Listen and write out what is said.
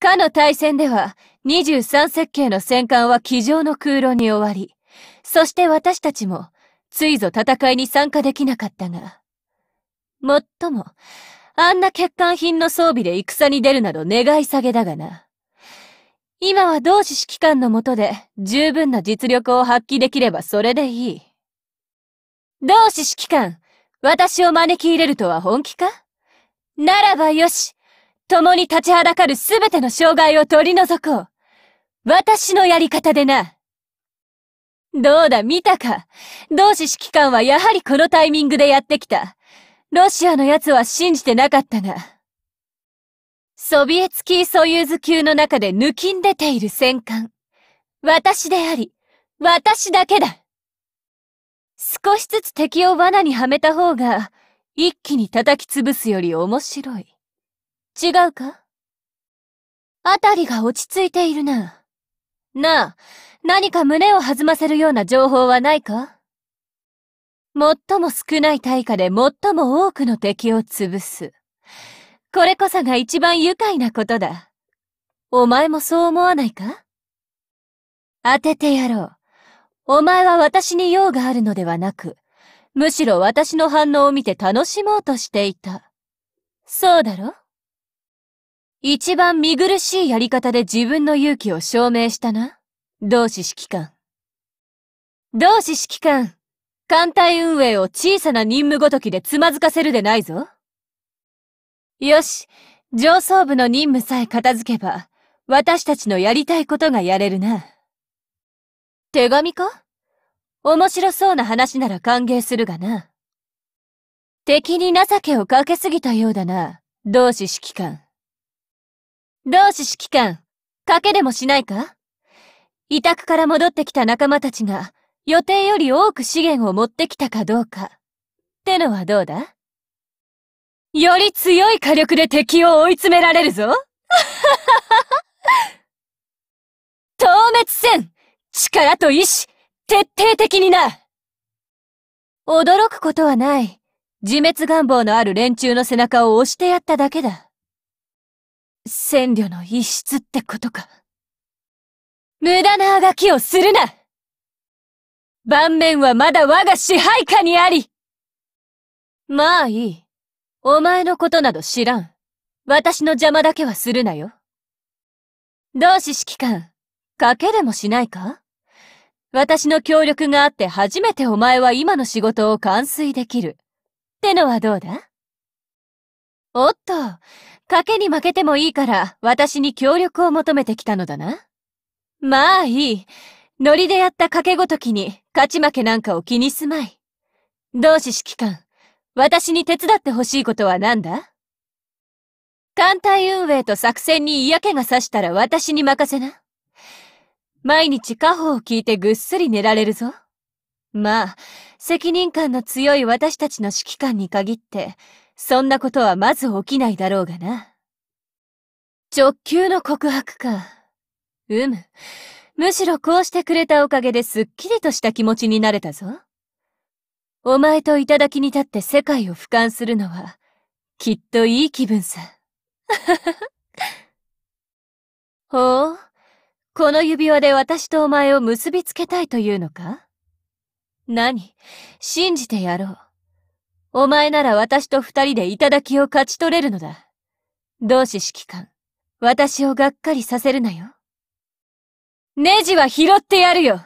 かの大戦では、23設計の戦艦は机上の空論に終わり、そして私たちも、ついぞ戦いに参加できなかったが。もっとも、あんな欠陥品の装備で戦に出るなど願い下げだがな。今は同志指揮官のもとで十分な実力を発揮できればそれでいい。同志指揮官、私を招き入れるとは本気かならばよし共に立ちはだかるすべての障害を取り除こう。私のやり方でな。どうだ、見たか。同志指揮官はやはりこのタイミングでやってきた。ロシアの奴は信じてなかったが。ソビエツキーソユーズ級の中で抜きん出ている戦艦。私であり、私だけだ。少しずつ敵を罠にはめた方が、一気に叩き潰すより面白い。違うかあたりが落ち着いているな。なあ、何か胸を弾ませるような情報はないか最も少ない対価で最も多くの敵を潰す。これこそが一番愉快なことだ。お前もそう思わないか当ててやろう。お前は私に用があるのではなく、むしろ私の反応を見て楽しもうとしていた。そうだろ一番見苦しいやり方で自分の勇気を証明したな。同志指揮官。同志指揮官、艦隊運営を小さな任務ごときでつまずかせるでないぞ。よし、上層部の任務さえ片付けば、私たちのやりたいことがやれるな。手紙か面白そうな話なら歓迎するがな。敵に情けをかけすぎたようだな、同志指揮官。同志指揮官、賭けでもしないか委託から戻ってきた仲間たちが予定より多く資源を持ってきたかどうか。ってのはどうだより強い火力で敵を追い詰められるぞ透 滅戦力と意志徹底的にな驚くことはない。自滅願望のある連中の背中を押してやっただけだ。占慮の一室ってことか。無駄なあがきをするな盤面はまだ我が支配下にありまあいい。お前のことなど知らん。私の邪魔だけはするなよ。同志指揮官、賭けでもしないか私の協力があって初めてお前は今の仕事を完遂できる。ってのはどうだおっと、賭けに負けてもいいから、私に協力を求めてきたのだな。まあいい。ノリでやった賭けごときに、勝ち負けなんかを気にすまい。同志指揮官、私に手伝ってほしいことは何だ艦隊運営と作戦に嫌気がさしたら私に任せな。毎日家宝を聞いてぐっすり寝られるぞ。まあ、責任感の強い私たちの指揮官に限って、そんなことはまず起きないだろうがな。直球の告白か。うむ。むしろこうしてくれたおかげですっきりとした気持ちになれたぞ。お前と頂に立って世界を俯瞰するのは、きっといい気分さ。ほう。この指輪で私とお前を結びつけたいというのか何信じてやろう。お前なら私と二人で頂を勝ち取れるのだ。同志指揮官、私をがっかりさせるなよ。ネジは拾ってやるよ